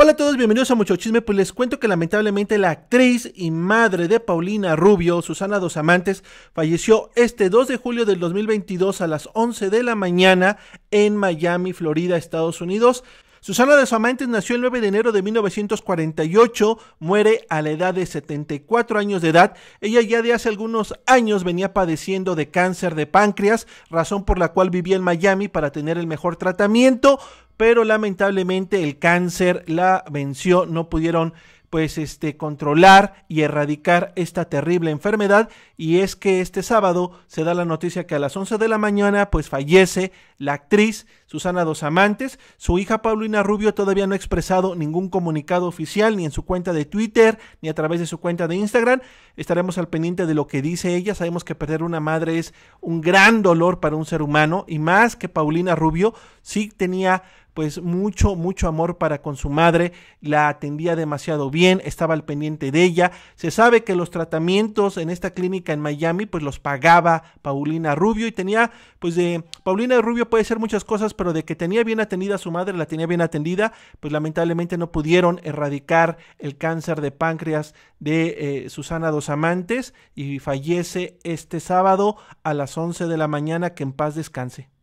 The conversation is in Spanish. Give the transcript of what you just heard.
Hola a todos, bienvenidos a Mucho Chisme. Pues les cuento que lamentablemente la actriz y madre de Paulina Rubio, Susana Dos Amantes, falleció este 2 de julio del 2022 a las 11 de la mañana en Miami, Florida, Estados Unidos. Susana de Suamantes nació el 9 de enero de 1948, muere a la edad de 74 años de edad. Ella ya de hace algunos años venía padeciendo de cáncer de páncreas, razón por la cual vivía en Miami para tener el mejor tratamiento, pero lamentablemente el cáncer la venció, no pudieron pues este controlar y erradicar esta terrible enfermedad y es que este sábado se da la noticia que a las 11 de la mañana pues fallece la actriz Susana Dos Amantes. Su hija Paulina Rubio todavía no ha expresado ningún comunicado oficial, ni en su cuenta de Twitter, ni a través de su cuenta de Instagram. Estaremos al pendiente de lo que dice ella. Sabemos que perder una madre es un gran dolor para un ser humano, y más que Paulina Rubio sí tenía pues mucho, mucho amor para con su madre, la atendía demasiado bien, estaba al pendiente de ella. Se sabe que los tratamientos en esta clínica en Miami pues los pagaba Paulina Rubio y tenía pues de Paulina Rubio puede ser muchas cosas, pero de que tenía bien atendida a su madre, la tenía bien atendida, pues lamentablemente no pudieron erradicar el cáncer de páncreas de eh, Susana Dos Amantes y fallece este sábado a las 11 de la mañana, que en paz descanse.